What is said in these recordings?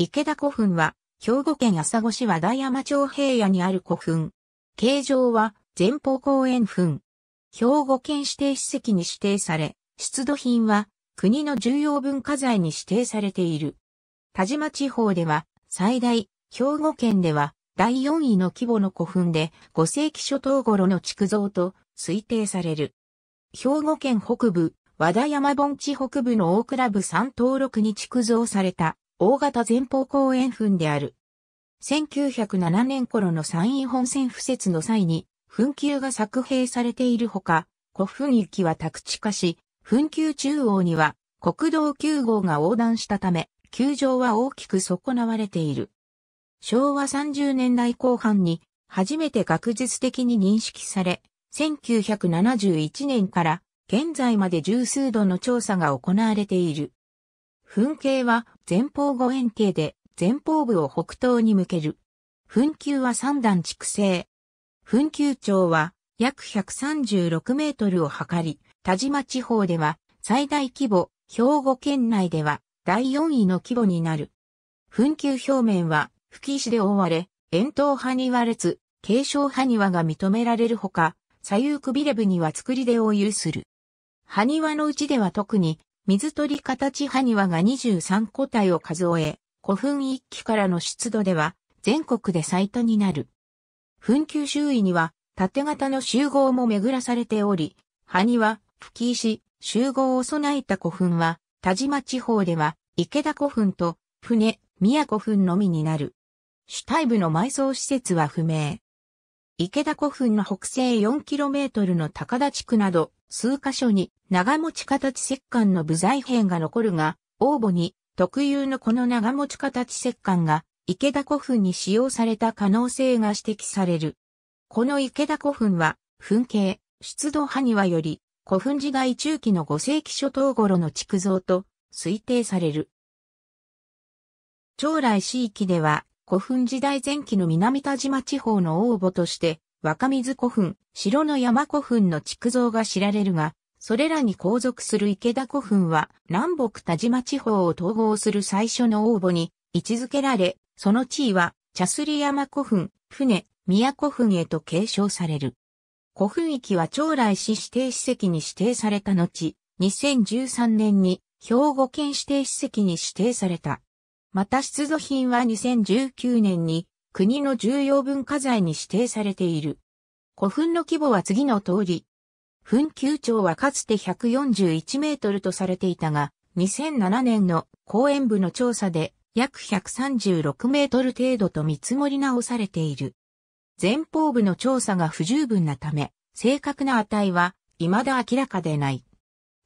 池田古墳は、兵庫県朝来市和田山町平野にある古墳。形状は、前方公園墳。兵庫県指定史跡に指定され、出土品は、国の重要文化財に指定されている。田島地方では、最大、兵庫県では、第4位の規模の古墳で、5世紀初頭頃の築造と推定される。兵庫県北部、和田山盆地北部の大倉部山登録に築造された大型前方後円墳である。1907年頃の山陰本線付設の際に、墳丘が作兵されているほか、古墳域は宅地化し、墳丘中央には国道9号が横断したため、球場は大きく損なわれている。昭和30年代後半に初めて学術的に認識され、1971年から現在まで十数度の調査が行われている。噴景は前方後円形で前方部を北東に向ける。墳丘は三段築成。墳丘長は約136メートルを測り、田島地方では最大規模、兵庫県内では第4位の規模になる。墳丘表面は吹石で覆われ、円筒派に割れず、継承埴輪が認められるほか、左右くびれ部には作り出を有する。埴輪のうちでは特に水鳥形埴輪が23個体を数え、古墳一基からの出土では全国で最多になる。墳丘周囲には縦型の集合も巡らされており、埴輪、吹石、集合を備えた古墳は、田島地方では池田古墳と船、宮古墳のみになる。主体部の埋葬施設は不明。池田古墳の北西 4km の高田地区など、数箇所に長持ち形石棺の部材片が残るが、応募に特有のこの長持ち形石棺が池田古墳に使用された可能性が指摘される。この池田古墳は、墳形、出土埴輪より古墳時代中期の5世紀初頭頃の築造と推定される。長来市域では古墳時代前期の南田島地方の応募として若水古墳、城の山古墳の築造が知られるが、それらに後続する池田古墳は南北田島地方を統合する最初の応募に位置づけられ、その地位は茶すり山古墳、船、宮古墳へと継承される。古墳域は将来市指定史跡に指定された後、2013年に兵庫県指定史跡に指定された。また出土品は2019年に国の重要文化財に指定されている。古墳の規模は次の通り。墳丘長はかつて141メートルとされていたが、2007年の公園部の調査で約136メートル程度と見積もり直されている。前方部の調査が不十分なため、正確な値は未だ明らかでない。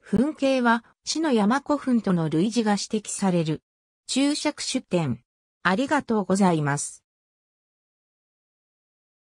墳形は市の山古墳との類似が指摘される。注釈出典。ありがとうございます。